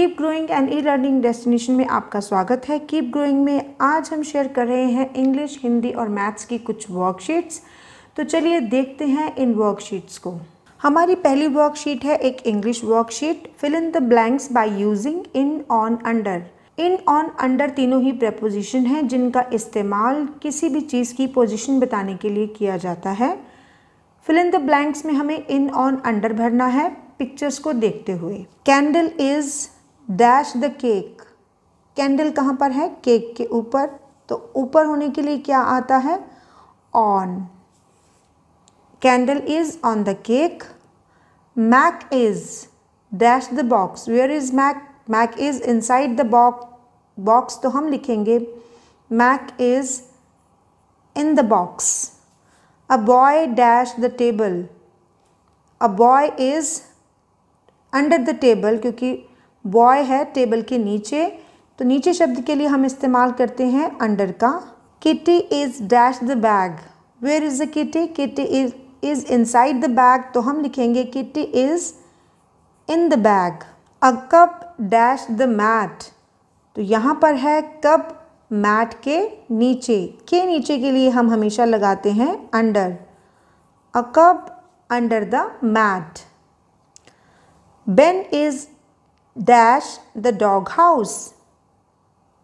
Keep growing and e learning destination में आपका स्वागत है कीप ग्रोइंग में आज हम शेयर कर रहे हैं इंग्लिश हिंदी और मैथ्स की कुछ वर्कशीट्स तो चलिए देखते हैं इन वर्कशीट्स को हमारी पहली वर्कशीट है एक English worksheet fill in the blanks by using in on under in on under तीनों ही प्रपोजिशन हैं जिनका इस्तेमाल किसी भी चीज़ की पोजिशन बताने के लिए किया जाता है फिल इन द ब्लैंक्स में हमें इन ऑन अंडर भरना है पिक्चर्स को देखते हुए candle is dash the cake candle कहाँ पर है केक के ऊपर तो ऊपर होने के लिए क्या आता है on candle is on the cake Mac is dash the box where is Mac Mac is inside the box box तो हम लिखेंगे Mac is in the box a boy dash the table a boy is under the table क्योंकि boy है table के नीचे तो नीचे शब्द के लिए हम इस्तेमाल करते हैं अंडर का Kitty is dash the bag where is the Kitty Kitty is is side the bag तो हम लिखेंगे Kitty is in the bag a cup dash the mat तो यहाँ पर है कप मैट के नीचे के नीचे के लिए हम हमेशा लगाते हैं under a cup under the mat Ben is dash the doghouse.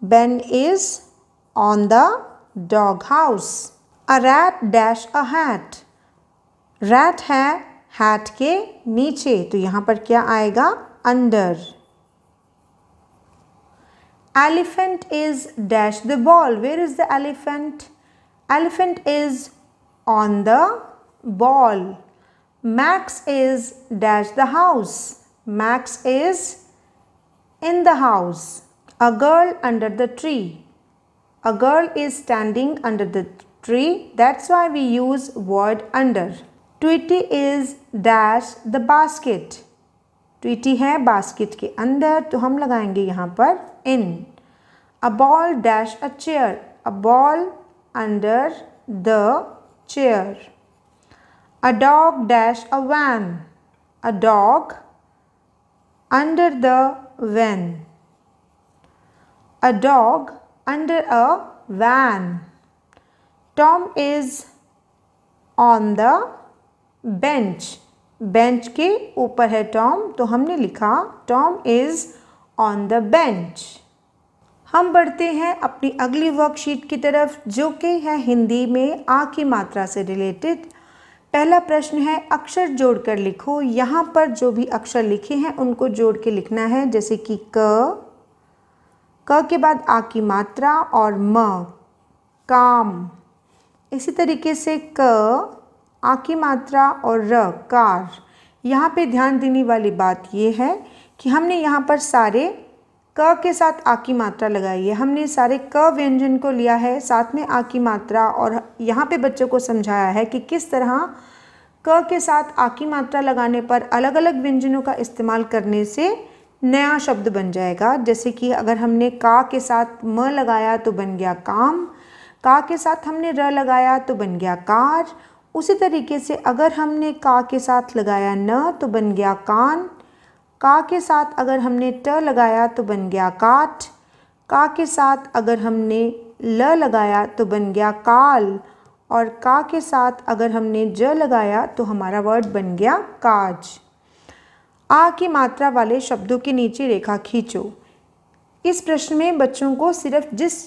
Ben is on the doghouse. A rat dash a hat. Rat है हैट के नीचे तो यहाँ पर क्या आएगा under elephant is dash the ball where is the elephant elephant is on the ball Max is dash the house Max is In the house, a girl under the tree. A girl is standing under the tree. That's why we use word under. Tweety is dash the basket. Tweety है basket के अंदर तो हम लगाएंगे यहाँ पर in. A ball dash a chair. A ball under the chair. A dog dash a van. A dog under the when. A dog under a van. Tom is on the bench. Bench के ऊपर है Tom तो हमने लिखा Tom is on the bench हम बढ़ते हैं अपनी अगली वर्कशीट की तरफ जो कि है हिंदी में आ की मात्रा से रिलेटेड पहला प्रश्न है अक्षर जोड़कर लिखो यहाँ पर जो भी अक्षर लिखे हैं उनको जोड़ के लिखना है जैसे कि क क के बाद आ की मात्रा और म काम इसी तरीके से क आ की मात्रा और र कार यहाँ पे ध्यान देने वाली बात ये है कि हमने यहाँ पर सारे क के साथ आ की मात्रा लगाई है हमने सारे क व्यंजन को लिया है साथ में आ की मात्रा और यहाँ पे बच्चों को समझाया है कि किस तरह क के साथ आ की मात्रा लगाने पर अलग अलग व्यंजनों का इस्तेमाल करने से नया शब्द बन जाएगा जैसे कि अगर हमने का के साथ म लगाया तो बन गया काम का के साथ हमने र लगाया तो बन गया कार उसी तरीके से अगर हमने का के साथ लगाया न तो बन गया कान का के साथ अगर हमने ट लगाया तो बन गया काट का के साथ अगर हमने ल लगाया तो बन गया काल और का के साथ अगर हमने ज लगाया तो हमारा वर्ड बन गया काज आ की मात्रा वाले शब्दों के नीचे रेखा खींचो इस प्रश्न में बच्चों को सिर्फ जिस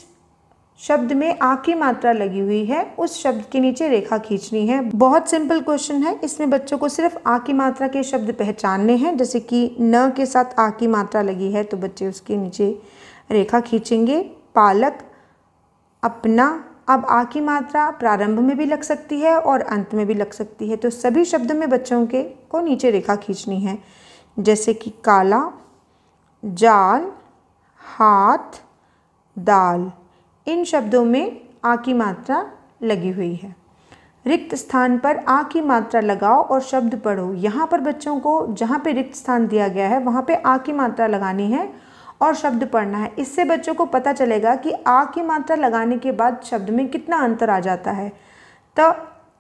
शब्द में आ की मात्रा लगी हुई है उस शब्द के नीचे रेखा खींचनी है बहुत सिंपल क्वेश्चन है इसमें बच्चों को सिर्फ आ की मात्रा के शब्द पहचानने हैं जैसे कि न के साथ आ की मात्रा लगी है तो बच्चे उसके नीचे रेखा खींचेंगे पालक अपना अब आ की मात्रा प्रारंभ में भी लग सकती है और अंत में भी लग सकती है तो सभी शब्द में बच्चों के को नीचे रेखा खींचनी है जैसे कि काला जाल हाथ दाल इन शब्दों में आ की मात्रा लगी हुई है रिक्त स्थान पर आ की मात्रा लगाओ और शब्द पढ़ो यहाँ पर बच्चों को जहाँ पे रिक्त स्थान दिया गया है वहाँ पे आ की मात्रा लगानी है और शब्द पढ़ना है इससे बच्चों को पता चलेगा कि आ की मात्रा लगाने के बाद शब्द में कितना अंतर आ जाता है त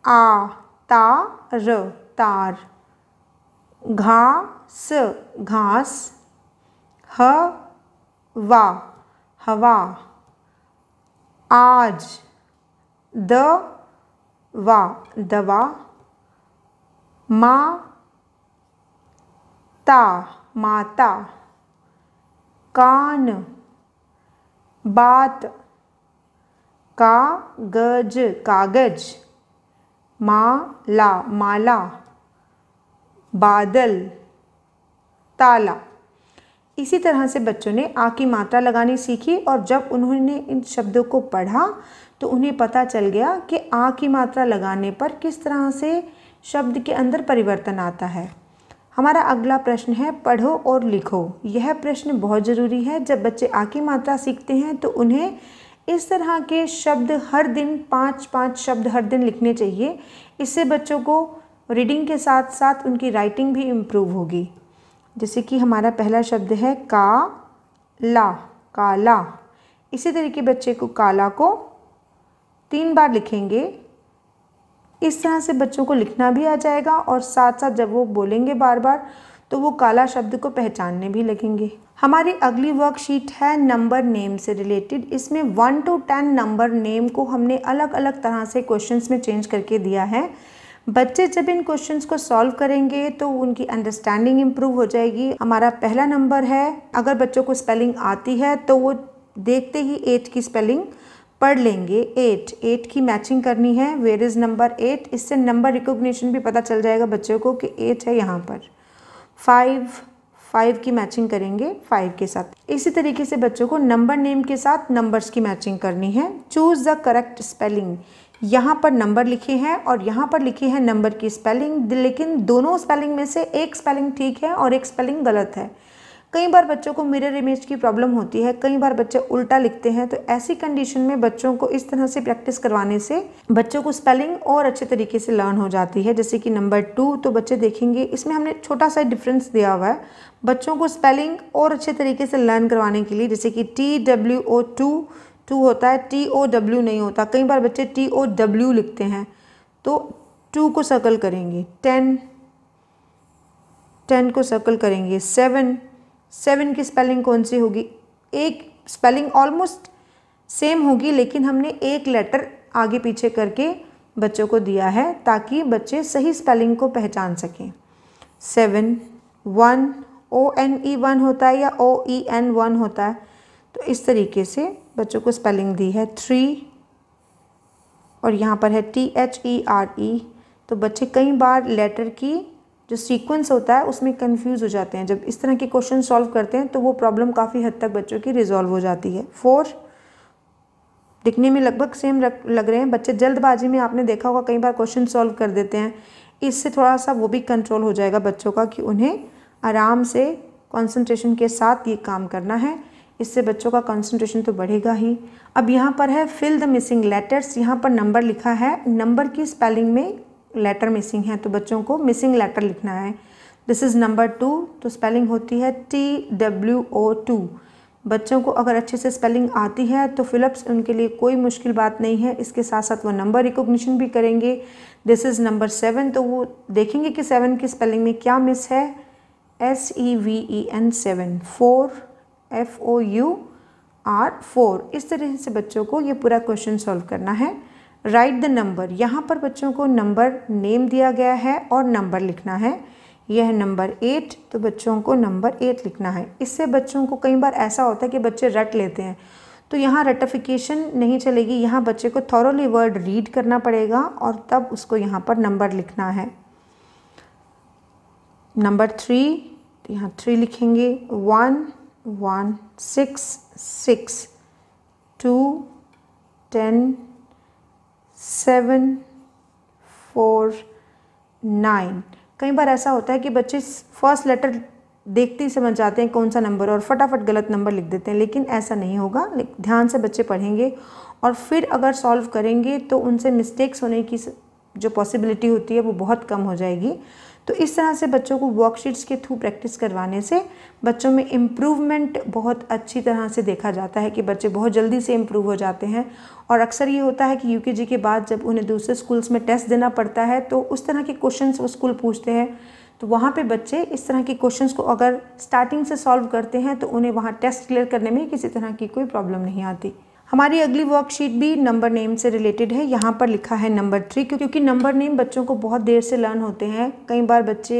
आ ता र तार घास घास हवा आज द वा दवा ता माता कान बात कागज मा माला माला बादल ताला इसी तरह से बच्चों ने आ की मात्रा लगानी सीखी और जब उन्होंने इन शब्दों को पढ़ा तो उन्हें पता चल गया कि आ की मात्रा लगाने पर किस तरह से शब्द के अंदर परिवर्तन आता है हमारा अगला प्रश्न है पढ़ो और लिखो यह प्रश्न बहुत ज़रूरी है जब बच्चे आ की मात्रा सीखते हैं तो उन्हें इस तरह के शब्द हर दिन पाँच पाँच शब्द हर दिन लिखने चाहिए इससे बच्चों को रीडिंग के साथ साथ उनकी राइटिंग भी इम्प्रूव होगी जैसे कि हमारा पहला शब्द है का ला काला इसी तरीके बच्चे को काला को तीन बार लिखेंगे इस तरह से बच्चों को लिखना भी आ जाएगा और साथ साथ जब वो बोलेंगे बार बार तो वो काला शब्द को पहचानने भी लगेंगे हमारी अगली वर्कशीट है नंबर नेम से रिलेटेड इसमें one two ten number name को हमने अलग अलग तरह से क्वेश्चंस में चेंज करके दिया है बच्चे जब इन क्वेश्चंस को सॉल्व करेंगे तो उनकी अंडरस्टैंडिंग इम्प्रूव हो जाएगी हमारा पहला नंबर है अगर बच्चों को स्पेलिंग आती है तो वो देखते ही एट की स्पेलिंग पढ़ लेंगे एट एट की मैचिंग करनी है वेयर इज़ नंबर एट इससे नंबर रिकॉग्निशन भी पता चल जाएगा बच्चों को कि एट है यहाँ पर फाइव फाइव की मैचिंग करेंगे फाइव के साथ इसी तरीके से बच्चों को नंबर नेम के साथ नंबर्स की मैचिंग करनी है चूज़ द करेक्ट स्पेलिंग यहाँ पर नंबर लिखे हैं और यहाँ पर लिखी है नंबर की स्पेलिंग लेकिन दोनों स्पेलिंग में से एक स्पेलिंग ठीक है और एक स्पेलिंग गलत है कई बार बच्चों को मिरर इमेज की प्रॉब्लम होती है कई बार बच्चे उल्टा लिखते हैं तो ऐसी कंडीशन में बच्चों को इस तरह से प्रैक्टिस करवाने से बच्चों को स्पेलिंग और अच्छे तरीके से लर्न हो जाती है जैसे कि नंबर टू तो बच्चे देखेंगे इसमें हमने छोटा सा डिफरेंस दिया हुआ है बच्चों को स्पेलिंग और अच्छे तरीके से लर्न करवाने के लिए जैसे कि T W O two two होता है टी ओ डब्ल्यू नहीं होता कई बार बच्चे टी ओ डब्ल्यू लिखते हैं तो टू को सर्कल करेंगे टेन टेन को सर्कल करेंगे सेवन सेवन की स्पेलिंग कौन सी होगी एक स्पेलिंग ऑलमोस्ट सेम होगी लेकिन हमने एक लेटर आगे पीछे करके बच्चों को दिया है ताकि बच्चे सही स्पेलिंग को पहचान सकें seven one O N E one होता है या ओ ई एन वन होता है तो इस तरीके से बच्चों को स्पेलिंग दी है थ्री और यहाँ पर है T H E R E तो बच्चे कई बार लेटर की जो सीक्वेंस होता है उसमें कंफ्यूज हो जाते हैं जब इस तरह के क्वेश्चन सॉल्व करते हैं तो वो प्रॉब्लम काफ़ी हद तक बच्चों की रिजॉल्व हो जाती है फोर दिखने में लगभग सेम लग रहे हैं बच्चे जल्दबाजी में आपने देखा होगा कई बार क्वेश्चन सॉल्व कर देते हैं इससे थोड़ा सा वो भी कंट्रोल हो जाएगा बच्चों का कि उन्हें आराम से कॉन्सेंट्रेशन के साथ ये काम करना है इससे बच्चों का कंसंट्रेशन तो बढ़ेगा ही अब यहाँ पर है फिल द मिसिंग लेटर्स यहाँ पर नंबर लिखा है नंबर की स्पेलिंग में लेटर मिसिंग है तो बच्चों को मिसिंग लेटर लिखना है दिस इज़ नंबर टू तो स्पेलिंग होती है टी डब्ल्यू ओ टू बच्चों को अगर अच्छे से स्पेलिंग आती है तो फिलअप्स उनके लिए कोई मुश्किल बात नहीं है इसके साथ साथ वो नंबर रिकॉग्निशन भी करेंगे दिस इज़ नंबर सेवन तो वो देखेंगे कि सेवन की स्पेलिंग में क्या मिस है S E V E N seven four F O U R four इस तरह से बच्चों को ये पूरा क्वेश्चन सॉल्व करना है राइट द नंबर यहाँ पर बच्चों को नंबर नेम दिया गया है और नंबर लिखना है यह नंबर एट तो बच्चों को नंबर एट लिखना है इससे बच्चों को कई बार ऐसा होता है कि बच्चे रट लेते हैं तो यहाँ रटिफिकेशन नहीं चलेगी यहाँ बच्चे को थॉरली वर्ड रीड करना पड़ेगा और तब उसको यहाँ पर नंबर लिखना है नंबर थ्री तो यहाँ थ्री लिखेंगे one one six six two ten seven four nine कई बार ऐसा होता है कि बच्चे फर्स्ट लेटर देखते ही समझ जाते हैं कौन सा नंबर और फटाफट गलत नंबर लिख देते हैं लेकिन ऐसा नहीं होगा ध्यान से बच्चे पढ़ेंगे और फिर अगर सॉल्व करेंगे तो उनसे मिस्टेक्स होने की जो पॉसिबिलिटी होती है वो बहुत कम हो जाएगी तो इस तरह से बच्चों को वर्कशीट्स के थ्रू प्रैक्टिस करवाने से बच्चों में इम्प्रूवमेंट बहुत अच्छी तरह से देखा जाता है कि बच्चे बहुत जल्दी से इम्प्रूव हो जाते हैं और अक्सर ये होता है कि यू के बाद जब उन्हें दूसरे स्कूल्स में टेस्ट देना पड़ता है तो उस तरह के क्वेश्चन वो स्कूल पूछते हैं तो वहाँ पे बच्चे इस तरह के क्वेश्चंस को अगर स्टार्टिंग से सॉल्व करते हैं तो उन्हें वहाँ टेस्ट क्लियर करने में किसी तरह की कोई प्रॉब्लम नहीं आती हमारी अगली वर्कशीट भी नंबर नेम से रिलेटेड है यहाँ पर लिखा है नंबर थ्री क्योंकि नंबर नेम बच्चों को बहुत देर से लर्न होते हैं कई बार बच्चे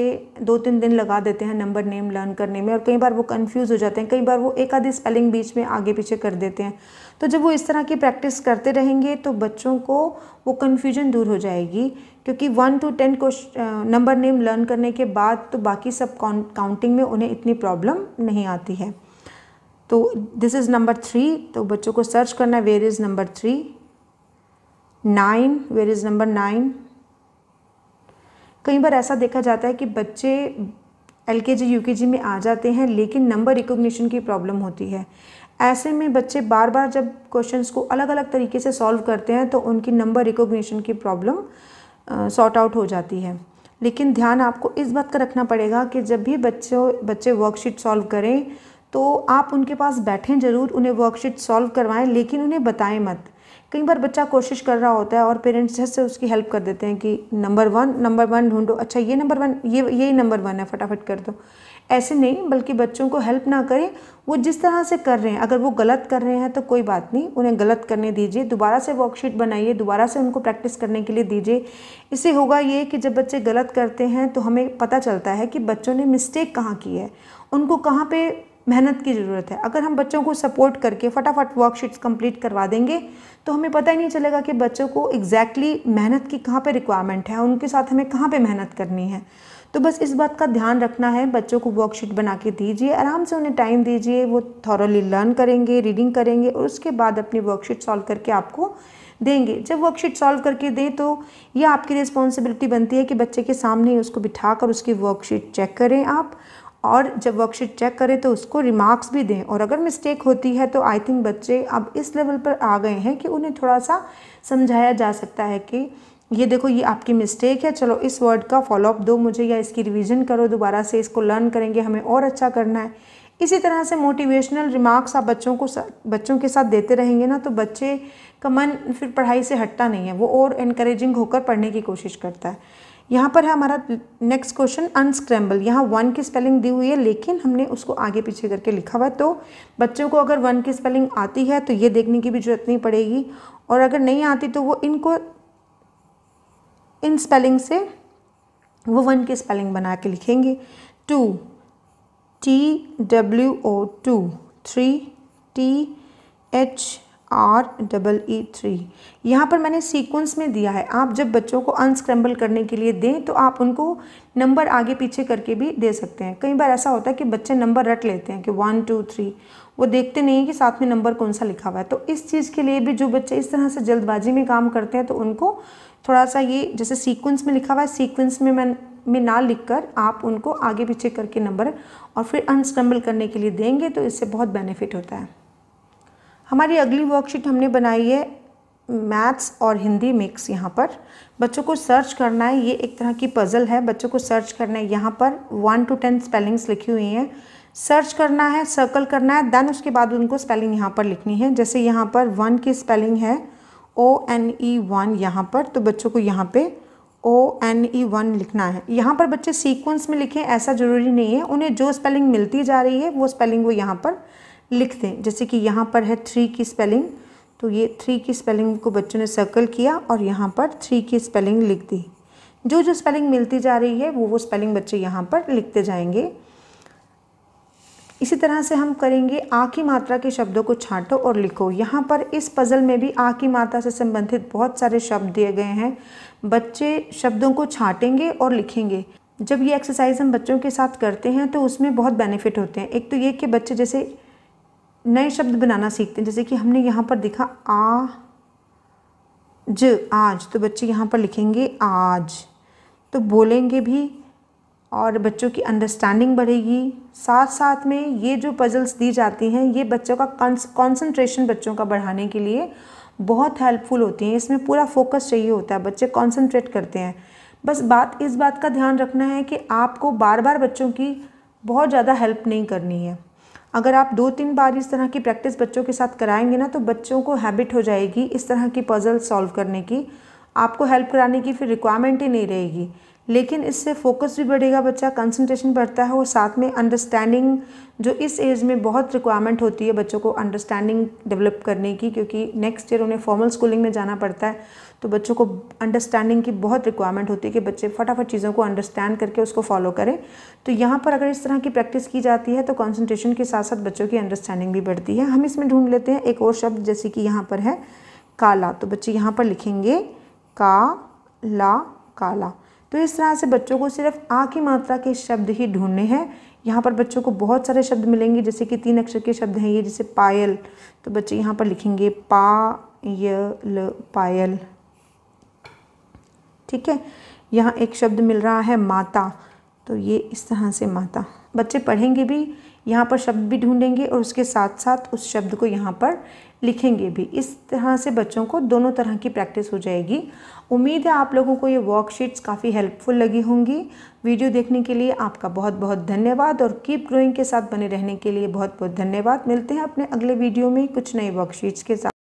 दो तीन दिन लगा देते हैं नंबर नेम लर्न करने में और कई बार वो कंफ्यूज हो जाते हैं कई बार वो एक आधी स्पेलिंग बीच में आगे पीछे कर देते हैं तो जब वो इस तरह की प्रैक्टिस करते रहेंगे तो बच्चों को वो कन्फ्यूजन दूर हो जाएगी क्योंकि one two ten question number name learn करने के बाद तो बाकी सब काउंटिंग में उन्हें इतनी प्रॉब्लम नहीं आती है तो दिस इज़ नंबर थ्री तो बच्चों को सर्च करना है where is number three nine where is number nine कई बार ऐसा देखा जाता है कि बच्चे एल के जी यू के जी में आ जाते हैं लेकिन नंबर रिकोगनीशन की प्रॉब्लम होती है ऐसे में बच्चे बार बार जब क्वेश्चंस को अलग अलग तरीके से सॉल्व करते हैं तो उनकी नंबर रिकोगनीशन की प्रॉब्लम सॉर्ट आउट हो जाती है लेकिन ध्यान आपको इस बात का रखना पड़ेगा कि जब भी बच्चों बच्चे वर्कशीट सॉल्व करें तो आप उनके पास बैठें ज़रूर उन्हें वर्कशीट सॉल्व करवाएं लेकिन उन्हें बताएं मत कई बार बच्चा कोशिश कर रहा होता है और पेरेंट्स जैसे उसकी हेल्प कर देते हैं कि नंबर वन नंबर वन ढूंढो अच्छा ये नंबर वन ये यही नंबर वन है फटाफट कर दो ऐसे नहीं बल्कि बच्चों को हेल्प ना करें वो जिस तरह से कर रहे हैं अगर वो गलत कर रहे हैं तो कोई बात नहीं उन्हें गलत करने दीजिए दोबारा से वर्कशीट बनाइए दोबारा से उनको प्रैक्टिस करने के लिए दीजिए इससे होगा ये कि जब बच्चे गलत करते हैं तो हमें पता चलता है कि बच्चों ने मिस्टेक कहाँ की है उनको कहाँ पे मेहनत की ज़रूरत है अगर हम बच्चों को सपोर्ट करके फटाफट वर्कशीट्स कंप्लीट करवा देंगे तो हमें पता ही नहीं चलेगा कि बच्चों को एग्जैक्टली exactly मेहनत की कहाँ पे रिक्वायरमेंट है उनके साथ हमें कहाँ पे मेहनत करनी है तो बस इस बात का ध्यान रखना है बच्चों को वर्कशीट बना के दीजिए आराम से उन्हें टाइम दीजिए वो थॉरली लर्न करेंगे रीडिंग करेंगे और उसके बाद अपनी वर्कशीट सॉल्व करके आपको देंगे जब वर्कशीट सॉल्व करके दें तो यह आपकी रिस्पॉन्सिबिलिटी बनती है कि बच्चे के सामने उसको बिठा कर उसकी वर्कशीट चेक करें आप और जब वर्कशीट चेक करें तो उसको रिमार्क्स भी दें और अगर मिस्टेक होती है तो आई थिंक बच्चे अब इस लेवल पर आ गए हैं कि उन्हें थोड़ा सा समझाया जा सकता है कि ये देखो ये आपकी मिस्टेक है चलो इस वर्ड का फॉलोअप दो मुझे या इसकी रिवीजन करो दोबारा से इसको लर्न करेंगे हमें और अच्छा करना है इसी तरह से मोटिवेशनल रिमार्क्स आप बच्चों को बच्चों के साथ देते रहेंगे ना तो बच्चे का मन फिर पढ़ाई से हटता नहीं है वो और इनक्रेजिंग होकर पढ़ने की कोशिश करता है यहाँ पर है हमारा नेक्स्ट क्वेश्चन अनस्क्रैम्बल यहाँ वन की स्पेलिंग दी हुई है लेकिन हमने उसको आगे पीछे करके लिखा हुआ है तो बच्चों को अगर वन की स्पेलिंग आती है तो ये देखने की भी जरूरत नहीं पड़ेगी और अगर नहीं आती तो वो इनको इन स्पेलिंग से वो वन की स्पेलिंग बना के लिखेंगे two T W O two three T H R double E three यहाँ पर मैंने सीक्वेंस में दिया है आप जब बच्चों को अनस्क्रैम्बल करने के लिए दें तो आप उनको नंबर आगे पीछे करके भी दे सकते हैं कई बार ऐसा होता है कि बच्चे नंबर रट लेते हैं कि वन टू थ्री वो देखते नहीं कि साथ में नंबर कौन सा लिखा हुआ है तो इस चीज़ के लिए भी जो बच्चे इस तरह से जल्दबाजी में काम करते हैं तो उनको थोड़ा सा ये जैसे सीक्वेंस में लिखा हुआ है सीक्वेंस में मैं में ना लिख कर आप उनको आगे पीछे करके नंबर और फिर अनस्क्रम्बल करने के लिए देंगे तो इससे बहुत बेनिफिट होता है हमारी अगली वर्कशीट हमने बनाई है मैथ्स और हिंदी मिक्स यहाँ पर बच्चों को सर्च करना है ये एक तरह की पज़ल है बच्चों को सर्च करना है यहाँ पर वन टू टेन स्पेलिंग्स लिखी हुई हैं सर्च करना है सर्कल करना है देन उसके बाद उनको स्पेलिंग यहाँ पर लिखनी है जैसे यहाँ पर वन की स्पेलिंग है ओ एन ई वन यहाँ पर तो बच्चों को यहाँ पे ओ एन ई वन लिखना है यहाँ पर बच्चे सीक्वेंस में लिखें ऐसा ज़रूरी नहीं है उन्हें जो स्पेलिंग मिलती जा रही है वो स्पेलिंग वो यहाँ पर लिख दें जैसे कि यहाँ पर है थ्री की स्पेलिंग तो ये थ्री की स्पेलिंग को बच्चों ने सर्कल किया और यहाँ पर थ्री की स्पेलिंग लिख दी जो जो स्पेलिंग मिलती जा रही है वो वो स्पेलिंग बच्चे यहाँ पर लिखते जाएंगे इसी तरह से हम करेंगे आ की मात्रा के शब्दों को छांटो और लिखो यहाँ पर इस पज़ल में भी आ की मात्रा से संबंधित बहुत सारे शब्द दिए गए हैं बच्चे शब्दों को छाटेंगे और लिखेंगे जब ये एक्सरसाइज हम बच्चों के साथ करते हैं तो उसमें बहुत बेनिफिट होते हैं एक तो ये कि बच्चे जैसे नए शब्द बनाना सीखते हैं जैसे कि हमने यहाँ पर देखा आ ज आज तो बच्चे यहाँ पर लिखेंगे आज तो बोलेंगे भी और बच्चों की अंडरस्टैंडिंग बढ़ेगी साथ साथ में ये जो पजल्स दी जाती हैं ये बच्चों का कंसंट्रेशन बच्चों का बढ़ाने के लिए बहुत हेल्पफुल होती हैं इसमें पूरा फोकस चाहिए होता है बच्चे कंसंट्रेट करते हैं बस बात इस बात का ध्यान रखना है कि आपको बार बार बच्चों की बहुत ज़्यादा हेल्प नहीं करनी है अगर आप दो तीन बार इस तरह की प्रैक्टिस बच्चों के साथ कराएंगे ना तो बच्चों को हैबिट हो जाएगी इस तरह की पज़ल सॉल्व करने की आपको हेल्प कराने की फिर रिक्वायरमेंट ही नहीं रहेगी लेकिन इससे फोकस भी बढ़ेगा बच्चा कंसंट्रेशन बढ़ता है और साथ में अंडरस्टैंडिंग जो इस एज में बहुत रिक्वायरमेंट होती है बच्चों को अंडरस्टैंडिंग डेवलप करने की क्योंकि नेक्स्ट ईयर उन्हें फॉर्मल स्कूलिंग में जाना पड़ता है तो बच्चों को अंडरस्टैंडिंग की बहुत रिक्वायरमेंट होती है कि बच्चे फटाफट चीज़ों को अंडरस्टैंड करके उसको फॉलो करें तो यहाँ पर अगर इस तरह की प्रैक्टिस की जाती है तो कॉन्सेंट्रेशन के साथ साथ बच्चों की अंडरस्टैंडिंग भी बढ़ती है हम इसमें ढूंढ लेते हैं एक और शब्द जैसे कि यहाँ पर है काला तो बच्चे यहाँ पर लिखेंगे का ला काला तो इस तरह से बच्चों को सिर्फ आ की मात्रा के शब्द ही ढूंढने हैं यहाँ पर बच्चों को बहुत सारे शब्द मिलेंगे जैसे कि तीन अक्षर के शब्द हैं ये जैसे पायल तो बच्चे यहाँ पर लिखेंगे पा य ल पायल ठीक है यहाँ एक शब्द मिल रहा है माता तो ये इस तरह से माता बच्चे पढ़ेंगे भी यहाँ पर शब्द भी ढूंढेंगे और उसके साथ साथ उस शब्द को यहाँ पर लिखेंगे भी इस तरह से बच्चों को दोनों तरह की प्रैक्टिस हो जाएगी उम्मीद है आप लोगों को ये वर्कशीट्स काफ़ी हेल्पफुल लगी होंगी वीडियो देखने के लिए आपका बहुत बहुत धन्यवाद और कीप ग्रोइंग के साथ बने रहने के लिए बहुत बहुत धन्यवाद मिलते हैं अपने अगले वीडियो में कुछ नई वर्कशीट्स के साथ